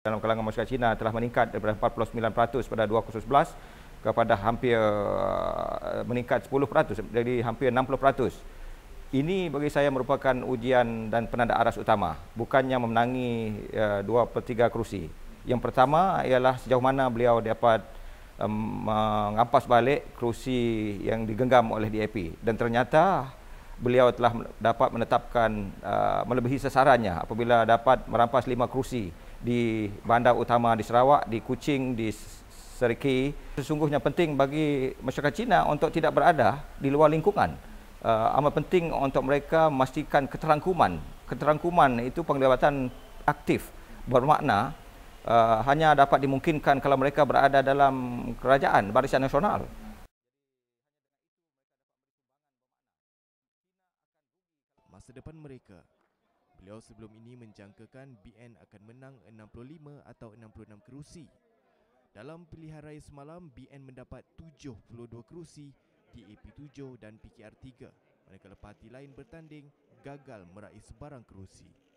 dalam kalangan masyarakat China telah meningkat daripada 49% pada 2011 kepada hampir uh, meningkat 10% dari hampir 60%. Ini bagi saya merupakan ujian dan penanda aras utama, bukannya memenangi uh, 2 per 3 kerusi. Yang pertama ialah sejauh mana beliau dapat um, mengampas balik kerusi yang digenggam oleh DAP dan ternyata beliau telah dapat menetapkan uh, melebihi sasarannya apabila dapat merampas lima kerusi di bandar utama di Sarawak, di Kuching, di Seriki. Sesungguhnya penting bagi masyarakat Cina untuk tidak berada di luar lingkungan. Uh, amat penting untuk mereka memastikan keterangkuman. Keterangkuman itu penglibatan aktif bermakna uh, hanya dapat dimungkinkan kalau mereka berada dalam kerajaan barisan nasional. Masa depan mereka Beliau sebelum ini menjangkakan BN akan menang 65 atau 66 kerusi. Dalam pilihan raya semalam, BN mendapat 72 kerusi, DAP 7 dan PKR 3. Manakala parti lain bertanding gagal meraih sebarang kerusi.